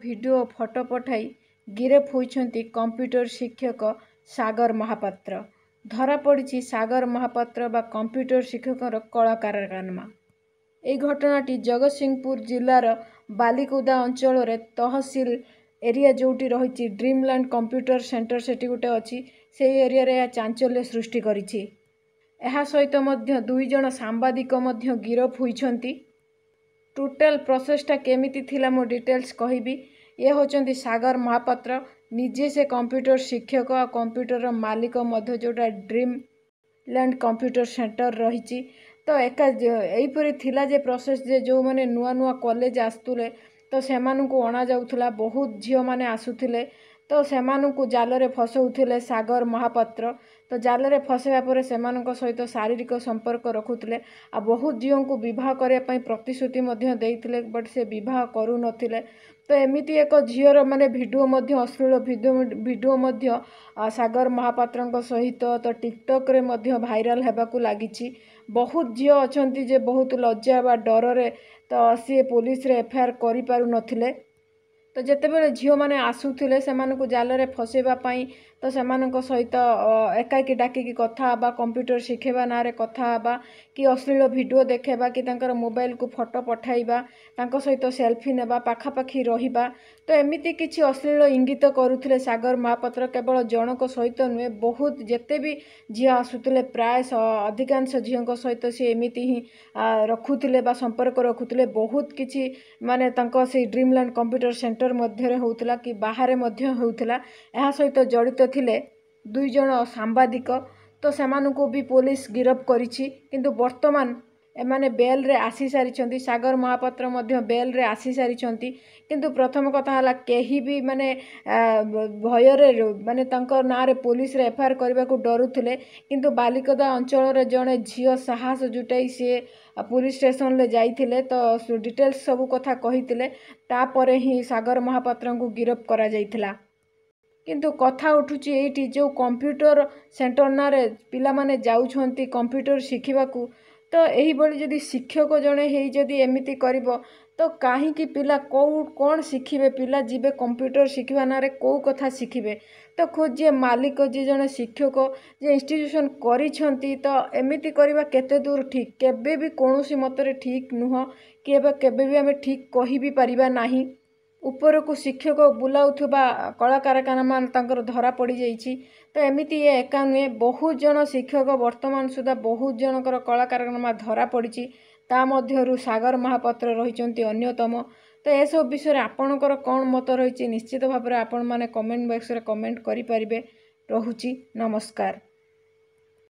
video photo ପଠାଇ ଗିରଫ ହୋଇଛନ୍ତି କମ୍ପ୍ୟୁଟର ଶିକ୍ଷକ ସାଗର ମହାପାତ୍ର ଧରାପଡ଼ିଛି ସାଗର ମହାପାତ୍ର ବା କମ୍ପ୍ୟୁଟର ଶିକ୍ଷକର କଳା କାରଖାନା ଏହି ଘଟଣାଟି ଜଗତସିଂହପୁର ଜିଲ୍ଲାର ବାଲିକୁଦା ଅଞ୍ଚଳରେ ତହସିଲ ଏରିଆ ଯେଉଁଠି ରହିଛି ଡ୍ରିମଲ୍ୟାଣ୍ଡ କମ୍ପ୍ୟୁଟର ସେଣ୍ଟର ସେଠି ଗୋଟେ ଅଛି ସେହି ଏରିଆରେ ଏହା ଚାଞ୍ଚଲ୍ୟ ସୃଷ୍ଟି କରିଛି ଏହା ସହିତ ମଧ୍ୟ ଦୁଇ ଜଣ ସାମ୍ବାଦିକ ମଧ୍ୟ ଗିରଫ ହୋଇଛନ୍ତି ଟୋଟାଲ ପ୍ରୋସେସଟା କେମିତି ଥିଲା ମୁଁ ଡିଟେଲ୍ସ କହିବି ଇଏ ହେଉଛନ୍ତି ସାଗର ମହାପାତ୍ର ନିଜେ ସେ କମ୍ପ୍ୟୁଟର ଶିକ୍ଷକ ଆଉ କମ୍ପ୍ୟୁଟରର ମାଲିକ ମଧ୍ୟ ଯେଉଁଟା ଡ୍ରିମ୍ ଲ୍ୟାଣ୍ଡ କମ୍ପ୍ୟୁଟର ସେଣ୍ଟର ରହିଛି ତ ଏକା ଏହିପରି ଥିଲା ଯେ ପ୍ରୋସେସ୍ ଯେ ଯେଉଁମାନେ ନୂଆ ନୂଆ କଲେଜ ଆସୁଥିଲେ ତ ସେମାନଙ୍କୁ ଅଣାଯାଉଥିଲା ବହୁତ ଝିଅମାନେ ଆସୁଥିଲେ ତ ସେମାନଙ୍କୁ ଜାଲରେ ଫସାଉଥିଲେ ସାଗର ମହାପାତ୍ର ତ ଜାଲରେ ଫସିବା ପରେ ସେମାନଙ୍କ ସହିତ ଶାରୀରିକ ସମ୍ପର୍କ ରଖୁଥିଲେ ଆଉ ବହୁତ ଝିଅଙ୍କୁ ବିବାହ କରିବା ପାଇଁ ପ୍ରତିଶ୍ରୁତି ମଧ୍ୟ ଦେଇଥିଲେ ବଟ୍ ସେ ବିବାହ କରୁନଥିଲେ ତ ଏମିତି ଏକ ଝିଅର ମାନେ ଭିଡ଼ିଓ ମଧ୍ୟ ଅଶ୍ଳୀଳ ଭିଡ଼ିଓ ଭିଡ଼ିଓ ମଧ୍ୟ ସାଗର ମହାପାତ୍ରଙ୍କ ସହିତ ତ ଟିକଟକ୍ରେ ମଧ୍ୟ ଭାଇରାଲ୍ ହେବାକୁ ଲାଗିଛି ବହୁତ ଝିଅ ଅଛନ୍ତି ଯେ ବହୁତ ଲଜ୍ଜା ବା ଡରରେ ତ ସିଏ ପୋଲିସରେ ଏଫ୍ ଆଇ ଆର୍ କରିପାରୁନଥିଲେ ତ ଯେତେବେଳେ ଝିଅମାନେ ଆସୁଥିଲେ ସେମାନଙ୍କୁ ଜାଲରେ ଫସାଇବା ପାଇଁ ତ ସେମାନଙ୍କ ସହିତ ଏକାକି ଡାକିକି କଥା ହେବା କମ୍ପ୍ୟୁଟର ଶିଖେଇବା ନାଁରେ କଥା ହେବା କି ଅଶ୍ଳୀଳ ଭିଡ଼ିଓ ଦେଖେଇବା କି ତାଙ୍କର ମୋବାଇଲକୁ ଫଟୋ ପଠାଇବା ତାଙ୍କ ସହିତ ସେଲ୍ଫି ନେବା ପାଖାପାଖି ରହିବା ତ ଏମିତି କିଛି ଅଶ୍ଳୀଳ ଇଙ୍ଗିତ କରୁଥିଲେ ସାଗର ମହାପାତ୍ର କେବଳ ଜଣଙ୍କ ସହିତ ନୁହେଁ ବହୁତ ଯେତେ ବି ଝିଅ ଆସୁଥିଲେ ପ୍ରାୟ ଅଧିକାଂଶ ଝିଅଙ୍କ ସହିତ ସେ ଏମିତି ହିଁ ରଖୁଥିଲେ ବା ସମ୍ପର୍କ ରଖୁଥିଲେ ବହୁତ କିଛି ମାନେ ତାଙ୍କ ସେଇ ଡ୍ରିମଲ୍ୟାଣ୍ଡ କମ୍ପ୍ୟୁଟର ସେଣ୍ଟର ଥିଏଟର ମଧ୍ୟରେ ହେଉଥିଲା କି ବାହାରେ ମଧ୍ୟ ହେଉଥିଲା ଏହା ସହିତ ଜଡ଼ିତ ଥିଲେ ଦୁଇ ଜଣ ସାମ୍ବାଦିକ ତ ସେମାନଙ୍କୁ ବି ପୋଲିସ ଗିରଫ କରିଛି କିନ୍ତୁ ବର୍ତ୍ତମାନ ଏମାନେ ବେଲ୍ରେ ଆସିସାରିଛନ୍ତି ସାଗର ମହାପାତ୍ର ମଧ୍ୟ ବେଲ୍ରେ ଆସିସାରିଛନ୍ତି କିନ୍ତୁ ପ୍ରଥମ କଥା ହେଲା କେହି ବି ମାନେ ଭୟରେ ମାନେ ତାଙ୍କ ନାଁରେ ପୋଲିସରେ ଏଫ୍ଆଇଆର୍ କରିବାକୁ ଡରୁଥିଲେ କିନ୍ତୁ ବାଲିକଦା ଅଞ୍ଚଳର ଜଣେ ଝିଅ ସାହସ ଜୁଟାଇ ସିଏ ପୋଲିସ ଷ୍ଟେସନରେ ଯାଇଥିଲେ ତ ଡିଟେଲ୍ସ ସବୁ କଥା କହିଥିଲେ ତାପରେ ହିଁ ସାଗର ମହାପାତ୍ରଙ୍କୁ ଗିରଫ କରାଯାଇଥିଲା କିନ୍ତୁ କଥା ଉଠୁଛି ଏଇଠି ଯେଉଁ କମ୍ପ୍ୟୁଟର ସେଣ୍ଟର ନାଁରେ ପିଲାମାନେ ଯାଉଛନ୍ତି କମ୍ପ୍ୟୁଟର ଶିଖିବାକୁ ତ ଏହିଭଳି ଯଦି ଶିକ୍ଷକ ଜଣେ ହେଇ ଯଦି ଏମିତି କରିବ ତ କାହିଁକି ପିଲା କେଉଁ କ'ଣ ଶିଖିବେ ପିଲା ଯିବେ କମ୍ପ୍ୟୁଟର ଶିଖିବା ନାଁରେ କେଉଁ କଥା ଶିଖିବେ ତ ଯିଏ ମାଲିକ ଯିଏ ଜଣେ ଶିକ୍ଷକ ଯିଏ ଇନଷ୍ଟିଚ୍ୟୁସନ୍ କରିଛନ୍ତି ତ ଏମିତି କରିବା କେତେ ଦୂର ଠିକ୍ କେବେ ବି କୌଣସି ମତରେ ଠିକ୍ ନୁହଁ କି କେବେ ବି ଆମେ ଠିକ୍ କହି ବି ପାରିବା ନାହିଁ ଉପରକୁ ଶିକ୍ଷକ ବୁଲାଉଥିବା କଳକାରଖାନାମାନ ତାଙ୍କର ଧରା ପଡ଼ିଯାଇଛି ତ ଏମିତି ଇଏ ଏକା ନୁହେଁ ବହୁତ ଜଣ ଶିକ୍ଷକ ବର୍ତ୍ତମାନ ସୁଦ୍ଧା ବହୁତ ଜଣଙ୍କର କଳାକାରଖାନା କଳକାରଖାନା ଧରା ପଡ଼ିଛି ତା ମଧ୍ୟରୁ ସାଗର ମହାପାତ୍ର ରହିଛନ୍ତି ଅନ୍ୟତମ ତ ଏସବୁ ବିଷୟରେ ଆପଣଙ୍କର କ'ଣ ମତ ରହିଛି ନିଶ୍ଚିତ ଭାବରେ ଆପଣମାନେ କମେଣ୍ଟ ବକ୍ସରେ କମେଣ୍ଟ କରିପାରିବେ ରହୁଛି ନମସ୍କାର